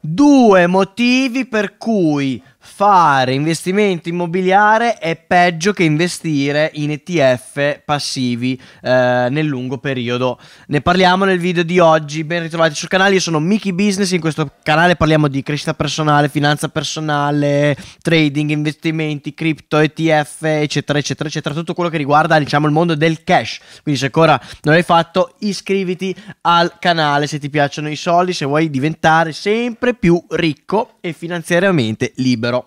due motivi per cui fare investimento immobiliare è peggio che investire in ETF passivi eh, nel lungo periodo. Ne parliamo nel video di oggi. Ben ritrovati sul canale, io sono Mickey Business. In questo canale parliamo di crescita personale, finanza personale, trading, investimenti, cripto, ETF, eccetera, eccetera, eccetera. Tutto quello che riguarda diciamo il mondo del cash. Quindi, se ancora non l'hai fatto, iscriviti al canale se ti piacciono i soldi, se vuoi diventare sempre più ricco e finanziariamente libero.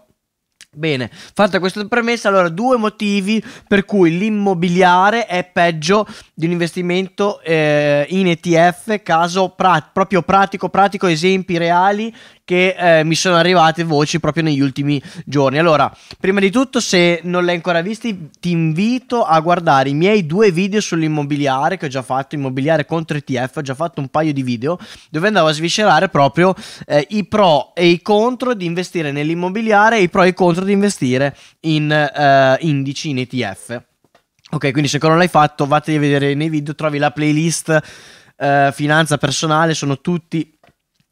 Bene, fatta questa premessa, allora due motivi per cui l'immobiliare è peggio di un investimento eh, in ETF, caso pra- proprio pratico, pratico, esempi reali che eh, mi sono arrivate voci proprio negli ultimi giorni. Allora, prima di tutto, se non l'hai ancora visti, ti invito a guardare i miei due video sull'immobiliare che ho già fatto, immobiliare contro ETF, ho già fatto un paio di video dove andavo a sviscerare proprio eh, i pro e i contro di investire nell'immobiliare e i pro e i contro di investire in eh, indici, in ETF. Ok, quindi se ancora non l'hai fatto, vattene a vedere nei video, trovi la playlist eh, finanza personale, sono tutti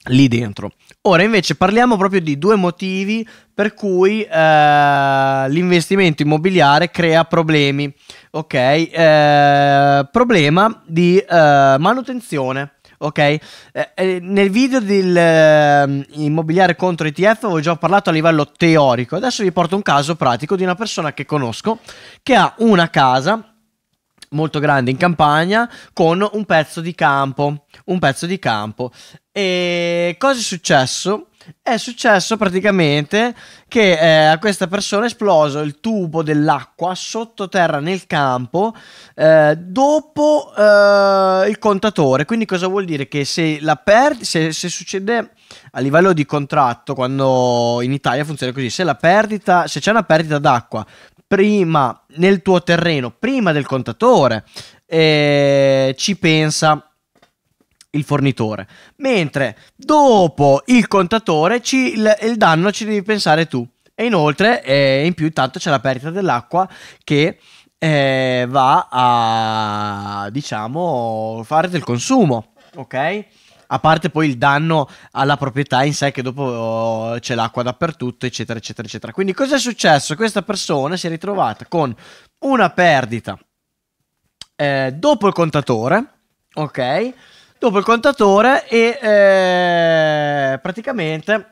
lì dentro. Ora invece parliamo proprio di due motivi per cui eh, l'investimento immobiliare crea problemi. Ok, eh, problema di eh, manutenzione. Ok, eh, eh, nel video del eh, immobiliare contro ETF avevo già parlato a livello teorico. Adesso vi porto un caso pratico di una persona che conosco che ha una casa molto grande in campagna con un pezzo di campo, un pezzo di campo. E cosa è successo? È successo praticamente che eh, a questa persona è esploso il tubo dell'acqua sottoterra nel campo eh, dopo eh, il contatore. Quindi cosa vuol dire? Che se la perdi, se, se succede a livello di contratto, quando in Italia funziona così, se la perdita, se c'è una perdita d'acqua prima nel tuo terreno, prima del contatore, eh, ci pensa il fornitore, mentre dopo il contatore ci, il, il, danno ci devi pensare tu. E inoltre, eh, in più, intanto c'è la perdita dell'acqua che eh, va a diciamo fare del consumo, ok? a parte poi il danno alla proprietà in sé che dopo oh, c'è l'acqua dappertutto, eccetera, eccetera, eccetera. Quindi cosa è successo? Questa persona si è ritrovata con una perdita eh, dopo il contatore, ok? Dopo il contatore e eh, praticamente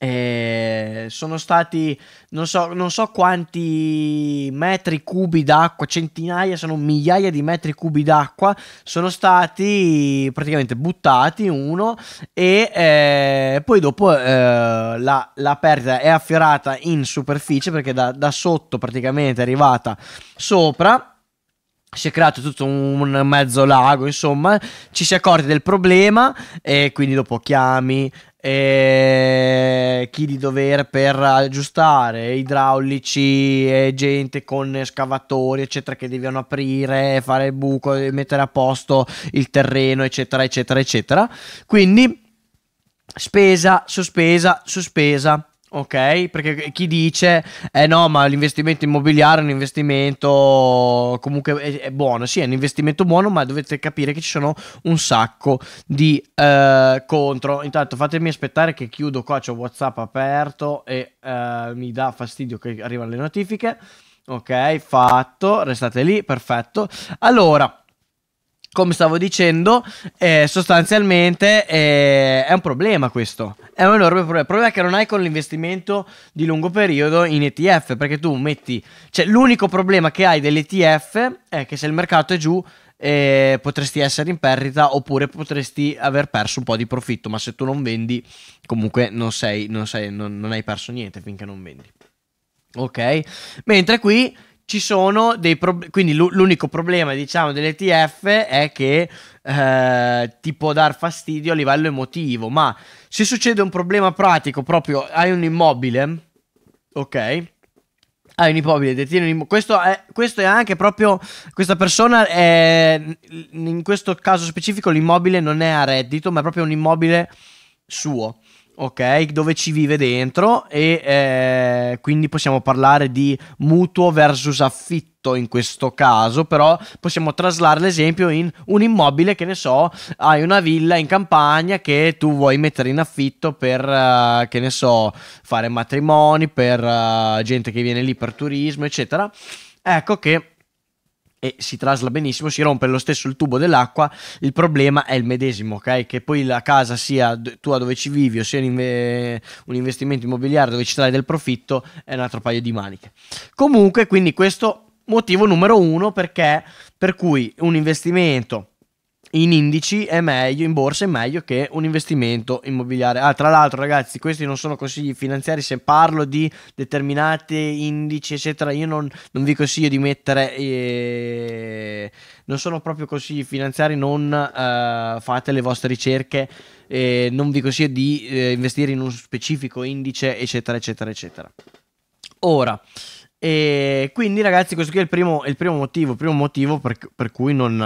eh, sono stati non so, non so, quanti metri cubi d'acqua, centinaia, sono migliaia di metri cubi d'acqua, sono stati praticamente buttati uno e eh, poi dopo eh, la, la, perdita è affiorata in superficie perché da, da sotto praticamente è arrivata sopra si è creato tutto un mezzo lago, insomma, ci si accorge del problema e quindi dopo chiami e chi di dovere per aggiustare idraulici e gente con scavatori eccetera che devono aprire fare il buco mettere a posto il terreno eccetera eccetera eccetera quindi spesa sospesa sospesa Ok, perché chi dice, eh no, ma l'investimento immobiliare è un investimento comunque è, è buono, sì, è un investimento buono, ma dovete capire che ci sono un sacco di eh, contro. Intanto fatemi aspettare che chiudo qua, ho WhatsApp aperto e eh, mi dà fastidio che arrivano le notifiche. Ok, fatto, restate lì, perfetto. Allora, come stavo dicendo, eh, sostanzialmente eh, è un problema questo. È un enorme problema. Il problema è che non hai con l'investimento di lungo periodo in ETF, perché tu metti... Cioè, l'unico problema che hai dell'ETF è che se il mercato è giù, eh, potresti essere in perdita oppure potresti aver perso un po' di profitto, ma se tu non vendi, comunque non, sei, non, sei, non, non hai perso niente finché non vendi. Ok? Mentre qui ci sono dei problemi. Quindi l'unico problema, diciamo, dell'ETF è che eh, ti può dar fastidio a livello emotivo. Ma se succede un problema pratico, proprio hai un immobile, ok? Hai un immobile, detieni un immobile. Questo è, questo è anche proprio. Questa persona è, In questo caso specifico, l'immobile non è a reddito, ma è proprio un immobile suo ok, dove ci vive dentro e eh, quindi possiamo parlare di mutuo versus affitto in questo caso, però possiamo traslare l'esempio in un immobile che ne so, hai una villa in campagna che tu vuoi mettere in affitto per eh, che ne so, fare matrimoni, per eh, gente che viene lì per turismo, eccetera. Ecco che e si trasla benissimo, si rompe lo stesso il tubo dell'acqua, il problema è il medesimo, ok? Che poi la casa sia tua dove ci vivi o sia un, inve- un investimento immobiliare dove ci trai del profitto è un altro paio di maniche. Comunque, quindi questo motivo numero uno perché per cui un investimento in indici è meglio, in borsa è meglio che un investimento immobiliare. Ah, tra l'altro, ragazzi, questi non sono consigli finanziari. Se parlo di determinati indici, eccetera, io non, non vi consiglio di mettere. Eh, non sono proprio consigli finanziari. Non eh, fate le vostre ricerche. Eh, non vi consiglio di eh, investire in un specifico indice, eccetera, eccetera, eccetera. Ora. quindi ragazzi questo qui è il primo, il primo motivo, il primo motivo per, per cui non,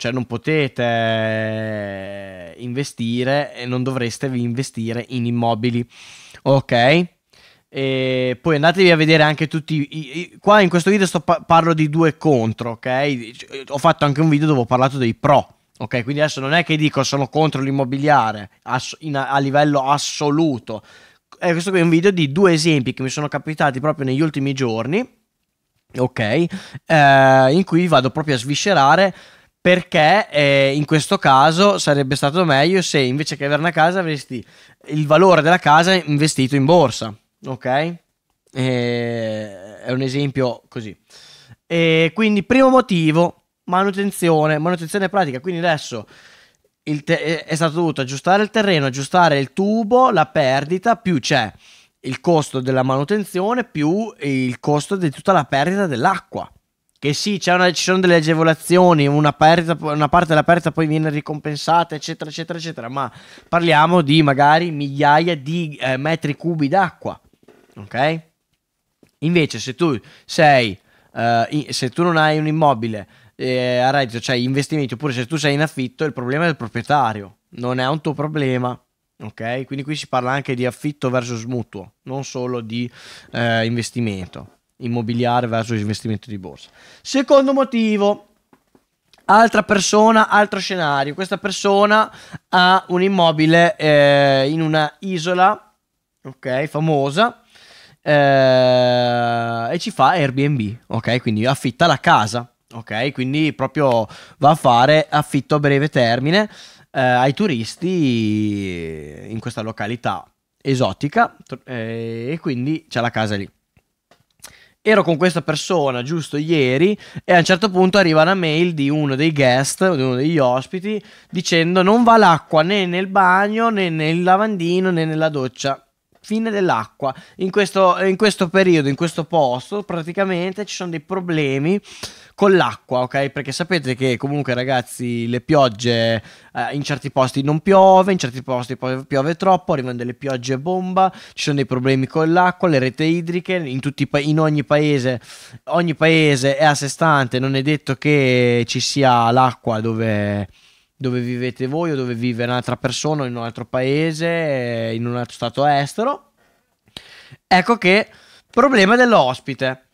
cioè non potete investire e non dovreste investire in immobili. Ok? E poi andatevi a vedere anche tutti. I, i, qua in questo video sto, parlo di due contro, ok? Ho fatto anche un video dove ho parlato dei pro. Ok, quindi adesso non è che dico sono contro l'immobiliare ass- in, a livello assoluto. Eh, questo qui è un video di due esempi che mi sono capitati proprio negli ultimi giorni. Ok, eh, in cui vado proprio a sviscerare perché eh, in questo caso sarebbe stato meglio se invece che avere una casa avresti il valore della casa investito in borsa, ok? E... Eh, è un esempio così. E quindi primo motivo, manutenzione, manutenzione pratica, quindi adesso te- è stato dovuto aggiustare il terreno, aggiustare il tubo, la perdita, più c'è il costo della manutenzione, più il costo di tutta la perdita dell'acqua che sì, una, ci sono delle agevolazioni, una, perza, una, parte della perza poi viene ricompensata, eccetera, eccetera, eccetera, ma parliamo di magari migliaia di eh, metri cubi d'acqua, ok? Invece se tu sei, eh, se tu non hai un immobile eh, a reddito, cioè investimenti, oppure se tu sei in affitto, il problema è del proprietario, non è un tuo problema. Ok, quindi qui si parla anche di affitto versus mutuo, non solo di eh, investimento immobiliare verso l'investimento di borsa. Secondo motivo, altra persona, altro scenario. Questa persona ha un immobile eh, in una isola, ok, famosa, eh, e ci fa Airbnb, ok, quindi affitta la casa, ok, quindi proprio va a fare affitto a breve termine eh, ai turisti in questa località esotica eh, e quindi c'è la casa lì ero con questa persona giusto ieri e a un certo punto arriva una mail di uno dei guest, di uno degli ospiti, dicendo non va l'acqua né nel bagno né nel lavandino né nella doccia fine dell'acqua. In questo, in questo periodo, in questo posto, praticamente ci sono dei problemi con l'acqua, ok? Perché sapete che comunque ragazzi le piogge eh, in certi posti non piove, in certi posti piove troppo, arrivano delle piogge bomba, ci sono dei problemi con l'acqua, le reti idriche, in, tutti, in ogni paese, ogni paese è a sé stante, non è detto che ci sia l'acqua dove dove vivete voi o dove vive un'altra persona in un altro paese, eh, in un altro stato estero. Ecco che problema dell'ospite.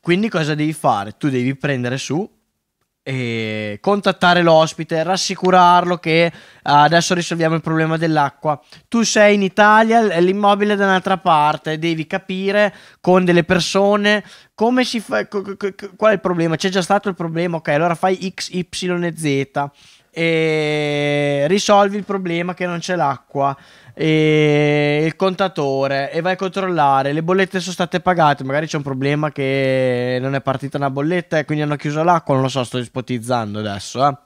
Quindi cosa devi fare? Tu devi prendere su e contattare l'ospite, rassicurarlo che ah, adesso risolviamo il problema dell'acqua. Tu sei in Italia, l'immobile è da un'altra parte, devi capire con delle persone come si fa, qual è il problema, c'è già stato il problema, ok, allora fai X, Y e Z e risolvi il problema che non c'è l'acqua e il contatore e vai a controllare le bollette sono state pagate magari c'è un problema che non è partita una bolletta e quindi hanno chiuso l'acqua non lo so sto ipotizzando adesso eh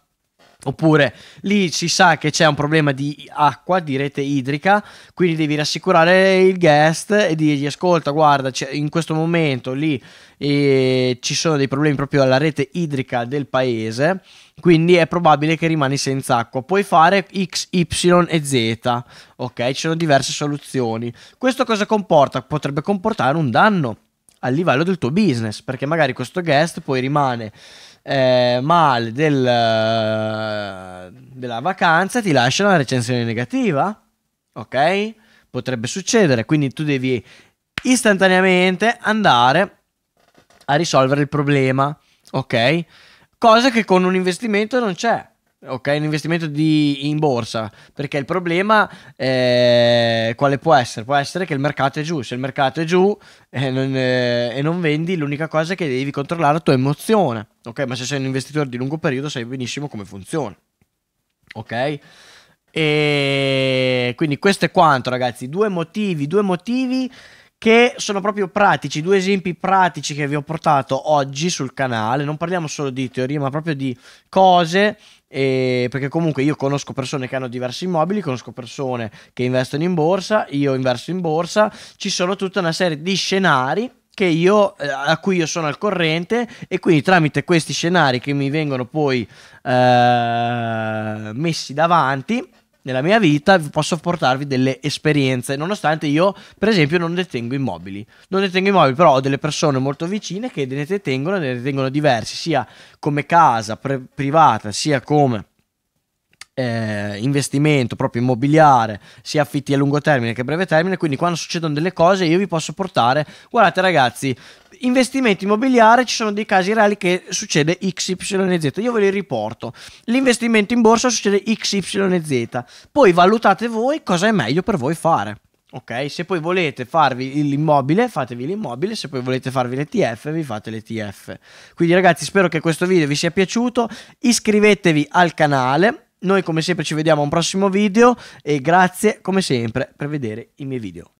Oppure lì si sa che c'è un problema di acqua, di rete idrica, quindi devi rassicurare il guest e dirgli ascolta, guarda, in questo momento lì eh, ci sono dei problemi proprio alla rete idrica del paese, quindi è probabile che rimani senza acqua. Puoi fare X, Y e Z, ok? Ci sono diverse soluzioni. Questo cosa comporta? Potrebbe comportare un danno a livello del tuo business, perché magari questo guest poi rimane eh, male del, eh, della vacanza ti lascia una recensione negativa, ok? Potrebbe succedere, quindi tu devi istantaneamente andare a risolvere il problema, ok? Cosa che con un investimento non c'è ok? Un investimento di, in borsa, perché il problema eh, quale può essere? Può essere che il mercato è giù, se il mercato è giù eh, non, eh, e non vendi, l'unica cosa è che devi controllare la tua emozione, ok? Ma se sei un investitore di lungo periodo sai benissimo come funziona, ok? E quindi questo è quanto ragazzi, due motivi, due motivi che sono proprio pratici, due esempi pratici che vi ho portato oggi sul canale, non parliamo solo di teorie ma proprio di cose e perché comunque io conosco persone che hanno diversi immobili, conosco persone che investono in borsa, io investo in borsa, ci sono tutta una serie di scenari io, eh, a cui io sono al corrente e quindi tramite questi scenari che mi vengono poi eh, messi davanti nella mia vita posso portarvi delle esperienze, nonostante io, per esempio, non detengo immobili. Non detengo immobili, però ho delle persone molto vicine che ne detengono, ne detengono diversi, sia come casa pre- privata, sia come eh, investimento proprio immobiliare, sia affitti a lungo termine che a breve termine. Quindi, quando succedono delle cose, io vi posso portare. Guardate, ragazzi, investimento immobiliare ci sono dei casi reali che succede XYZ. Io ve li riporto. L'investimento in borsa succede XYZ. Poi valutate voi cosa è meglio per voi fare. Ok, se poi volete farvi l'immobile, fatevi l'immobile, se poi volete farvi l'ETF, vi fate l'ETF. Quindi ragazzi, spero che questo video vi sia piaciuto. Iscrivetevi al canale. Noi come sempre ci vediamo a un prossimo video e grazie come sempre per vedere i miei video.